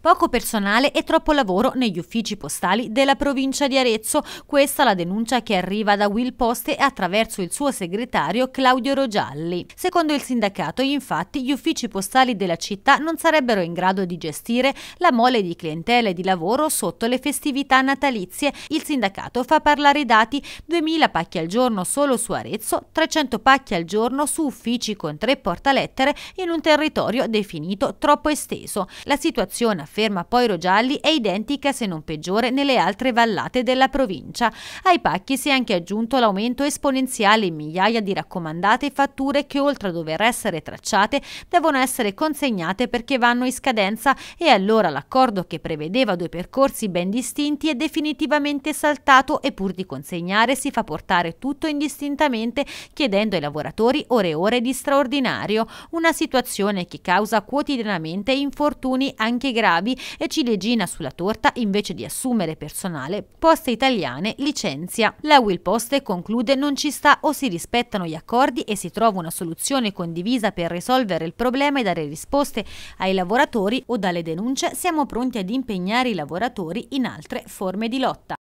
Poco personale e troppo lavoro negli uffici postali della provincia di Arezzo. Questa la denuncia che arriva da Will Poste attraverso il suo segretario Claudio Rogialli. Secondo il sindacato, infatti, gli uffici postali della città non sarebbero in grado di gestire la mole di clientele di lavoro sotto le festività natalizie. Il sindacato fa parlare i dati 2000 pacchi al giorno solo su Arezzo, 300 pacchi al giorno su uffici con tre portalettere in un territorio definito troppo esteso. La situazione afferma poi Rogialli, è identica se non peggiore nelle altre vallate della provincia. Ai pacchi si è anche aggiunto l'aumento esponenziale in migliaia di raccomandate e fatture che oltre a dover essere tracciate devono essere consegnate perché vanno in scadenza e allora l'accordo che prevedeva due percorsi ben distinti è definitivamente saltato e pur di consegnare si fa portare tutto indistintamente chiedendo ai lavoratori ore e ore di straordinario, una situazione che causa quotidianamente infortuni anche gravi schiavi e ciliegina sulla torta invece di assumere personale, Poste Italiane licenzia. La Will Poste conclude non ci sta o si rispettano gli accordi e si trova una soluzione condivisa per risolvere il problema e dare risposte ai lavoratori o dalle denunce siamo pronti ad impegnare i lavoratori in altre forme di lotta.